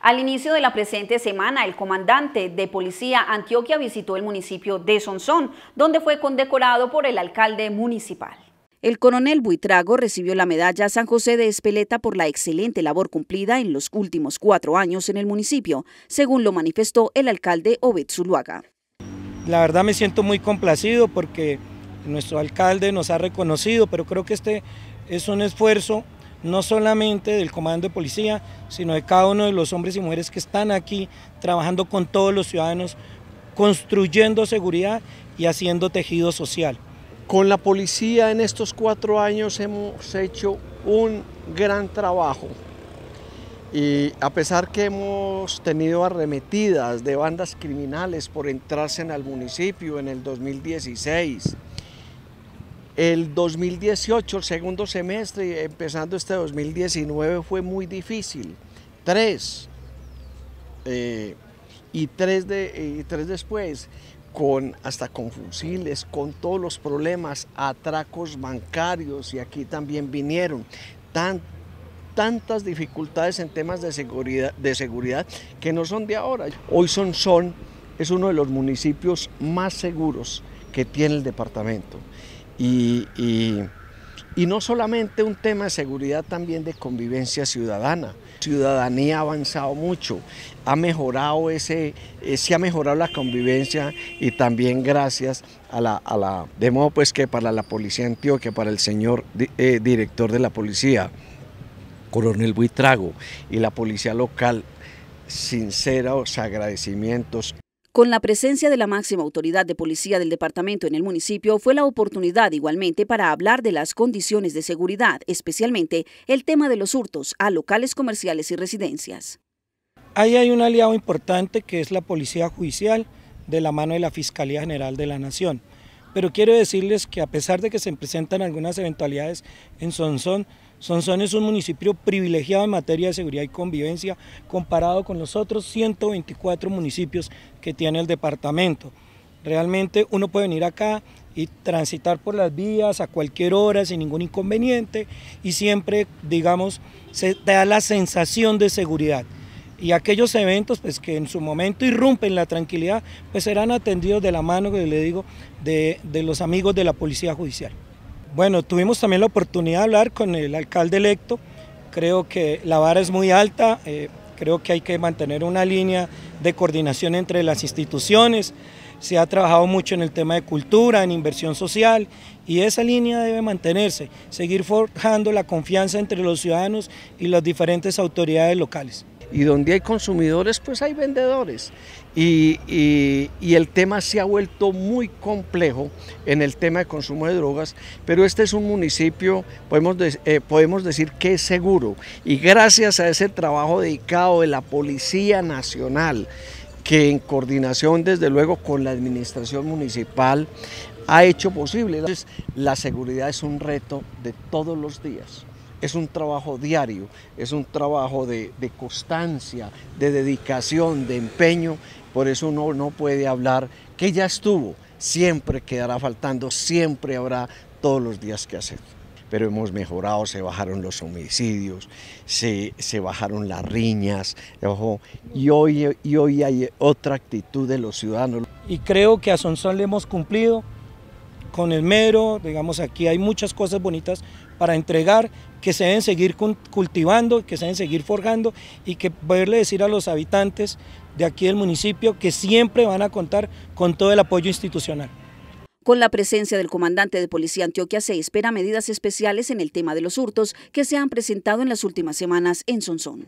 Al inicio de la presente semana, el comandante de Policía Antioquia visitó el municipio de Sonsón, donde fue condecorado por el alcalde municipal. El coronel Buitrago recibió la medalla San José de Espeleta por la excelente labor cumplida en los últimos cuatro años en el municipio, según lo manifestó el alcalde Obed Zuluaga. La verdad me siento muy complacido porque nuestro alcalde nos ha reconocido, pero creo que este es un esfuerzo no solamente del comando de policía, sino de cada uno de los hombres y mujeres que están aquí trabajando con todos los ciudadanos, construyendo seguridad y haciendo tejido social. Con la policía en estos cuatro años hemos hecho un gran trabajo y a pesar que hemos tenido arremetidas de bandas criminales por entrarse en el municipio en el 2016, el 2018, el segundo semestre, empezando este 2019, fue muy difícil. Tres, eh, y, tres de, tres después, con, hasta con fusiles, con todos los problemas, atracos bancarios, y aquí también vinieron. tantas dificultades en temas de seguridad, de seguridad que no son de ahora. Hoy Son Son es uno de los municipios más seguros que tiene el departamento. Y, no solamente un tema de seguridad, también de convivencia ciudadana. Ciudadanía ha avanzado mucho, ha mejorado ese, eh, se ha mejorado la convivencia y también gracias a la, a la, de modo pues que para la policía de Antioquia, para el señor eh, director de la policía, coronel Buitrago y la policía local, sinceros agradecimientos. Con la presencia de la máxima autoridad de policía del departamento en el municipio fue la oportunidad igualmente para hablar de las condiciones de seguridad, especialmente el tema de los hurtos a locales comerciales y residencias. Ahí hay un aliado importante que es la Policía Judicial de la mano de la Fiscalía General de la Nación. Pero quiero decirles que a pesar de que se presentan algunas eventualidades en Sonsón, Sonsón es un municipio privilegiado en materia de seguridad y convivencia comparado con los otros 124 municipios que tiene el departamento. Realmente uno puede venir acá y transitar por las vías a cualquier hora sin ningún inconveniente y siempre, digamos, se da la sensación de seguridad. Y aquellos eventos pues, que en su momento irrumpen la tranquilidad, pues serán atendidos de la mano, que le digo, de los amigos de la Policía Judicial. Bueno, tuvimos también la oportunidad de hablar con el alcalde electo. Creo que la vara es muy alta, eh, creo que hay que mantener una línea de coordinación entre las instituciones. Se ha trabajado mucho en el tema de cultura, en inversión social y esa línea debe mantenerse, seguir forjando la confianza entre los ciudadanos y las diferentes autoridades locales y donde hay consumidores, pues hay vendedores. Y, el tema se ha vuelto muy complejo en el tema de consumo de drogas, pero este es un municipio, podemos, eh, podemos decir que es seguro. Y gracias a ese trabajo dedicado de la Policía Nacional, que en coordinación desde luego con la administración municipal ha hecho posible. Entonces, la seguridad es un reto de todos los días es un trabajo diario, es un trabajo de, constancia, de dedicación, de empeño. Por eso uno no puede hablar que ya estuvo, siempre quedará faltando, siempre habrá todos los días que hacer. Pero hemos mejorado, se bajaron los homicidios, se, bajaron las riñas, y, hoy, y hoy hay otra actitud de los ciudadanos. Y creo que a Sonsón le hemos cumplido, con el mero, digamos aquí hay muchas cosas bonitas para entregar, que se deben seguir cultivando, que se deben seguir forjando y que poderle decir a los habitantes de aquí del municipio que siempre van a contar con todo el apoyo institucional. Con la presencia del comandante de Policía Antioquia se espera medidas especiales en el tema de los hurtos que se han presentado en las últimas semanas en Sonsón.